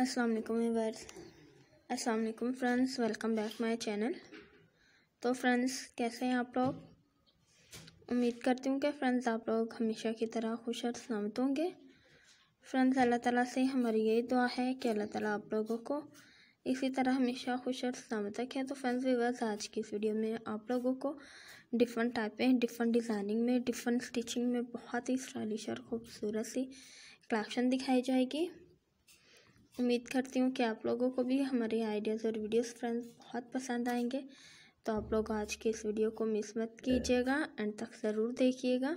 अस्सलाम वालेकुम friends welcome back my channel तो फ्रेंड्स कैसे हैं आप लोग उम्मीद करती हूँ कि फ्रेंड्स आप लोग हमेशा की तरह खुश और सलामत होंगे फ्रेंड्स अल्लाह ताला से हमारी यही दुआ है कि अल्लाह ताला आप लोगों को इसी तरह हमेशा खुश और सलामत रखें तो फ्रेंड्स वीवर्स आज की इस वीडियो में आप लोगों को डिफरेंट टाइप में डिफरेंट डिज़ाइनिंग में डिफरेंट स्टिचिंग में बहुत ही स्टाइलिश और खूबसूरत सी कलेक्शन दिखाई जाएगी उम्मीद करती हूँ कि आप लोगों को भी हमारे आइडियाज़ और वीडियोस फ्रेंड्स बहुत पसंद आएंगे तो आप लोग आज के इस वीडियो को मिस मत कीजिएगा एंड तक ज़रूर देखिएगा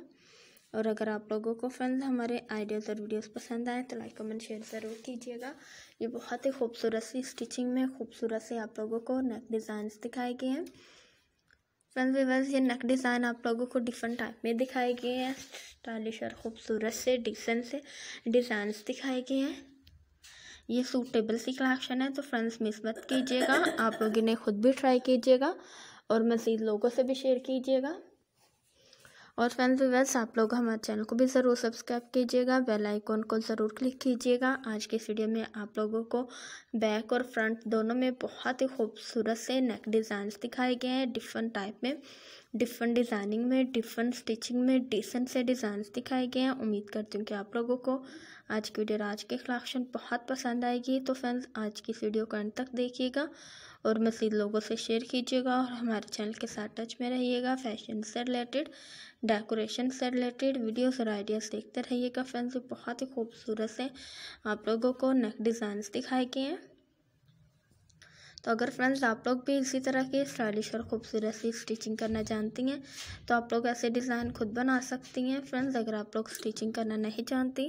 और अगर आप लोगों को फ्रेंड्स हमारे आइडियाज़ और वीडियोस पसंद आए तो लाइक कमेंट शेयर ज़रूर कीजिएगा ये बहुत ही खूबसूरत सी स्टिचिंग में खूबसूरत से आप लोगों को नेक डिज़ाइंस दिखाए गए हैं फ्रेंड्स वीवर्स ये नेक डिज़ाइन आप लोगों को डिफरेंट टाइप में दिखाए गए हैं स्टाइलिश और ख़ूबसूरत से डिसेंट से डिज़ाइन दिखाए गए हैं ये सूटेबल सी कलेक्शन है तो फ्रेंड्स मिस मत कीजिएगा आप लोग इन्हें ख़ुद भी ट्राई कीजिएगा और मज़ीद लोगों से भी शेयर कीजिएगा और फ्रेंड्स व्यूवर्स आप लोग हमारे चैनल को भी ज़रूर सब्सक्राइब कीजिएगा बेल आइकॉन को ज़रूर क्लिक कीजिएगा आज की वीडियो में आप लोगों को बैक और फ्रंट दोनों में बहुत ही खूबसूरत से नेक डिज़ाइंस दिखाए गए हैं डिफरेंट टाइप में डिफरेंट डिज़ाइनिंग में डिफरेंट स्टिचिंग में डिसेंट से डिज़ाइन दिखाए गए हैं उम्मीद करती हूँ कि आप लोगों को आज की वीडियो आज के कलेक्शन बहुत पसंद आएगी तो फ्रेंड्स आज की वीडियो को अंत तक देखिएगा और मज़ीद लोगों से शेयर कीजिएगा और हमारे चैनल के साथ टच में रहिएगा फैशन से रिलेटेड डेकोरेशन से रिलेटेड वीडियोज़ और आइडियाज़ देखते रहिएगा फ्रेंड्स बहुत ही खूबसूरत से आप लोगों को नेक डिज़ाइंस दिखाए गए हैं तो अगर फ्रेंड्स आप लोग भी इसी तरह की स्टाइलिश और खूबसूरत सी स्टिचिंग करना जानती हैं तो आप लोग ऐसे डिज़ाइन खुद बना सकती हैं फ्रेंड्स अगर आप लोग स्टिचिंग करना नहीं जानती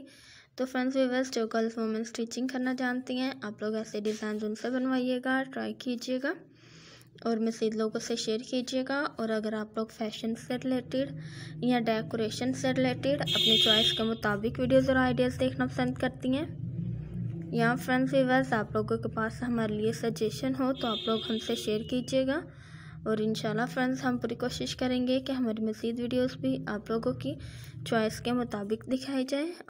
तो फ्रेंड्स व्यूवर्स जो गर्ल्स वुमेन स्टिचिंग करना जानती हैं आप लोग ऐसे डिज़ाइन उनसे बनवाइएगा ट्राई कीजिएगा और मज़ीद लोगों से शेयर कीजिएगा और अगर आप लोग फैशन से रिलेटेड या डेकोरेशन से रिलेटेड अपनी चॉइस के मुताबिक वीडियोज़ और आइडियाज़ देखना पसंद करती हैं या फ्रेंड्स वीवर्स आप लोगों के पास हमारे लिए सजेशन हो तो आप लोग हमसे शेयर कीजिएगा और इन फ्रेंड्स हम पूरी कोशिश करेंगे कि हमारी मज़ीद वीडियोस भी आप लोगों की चॉइस के मुताबिक दिखाई जाए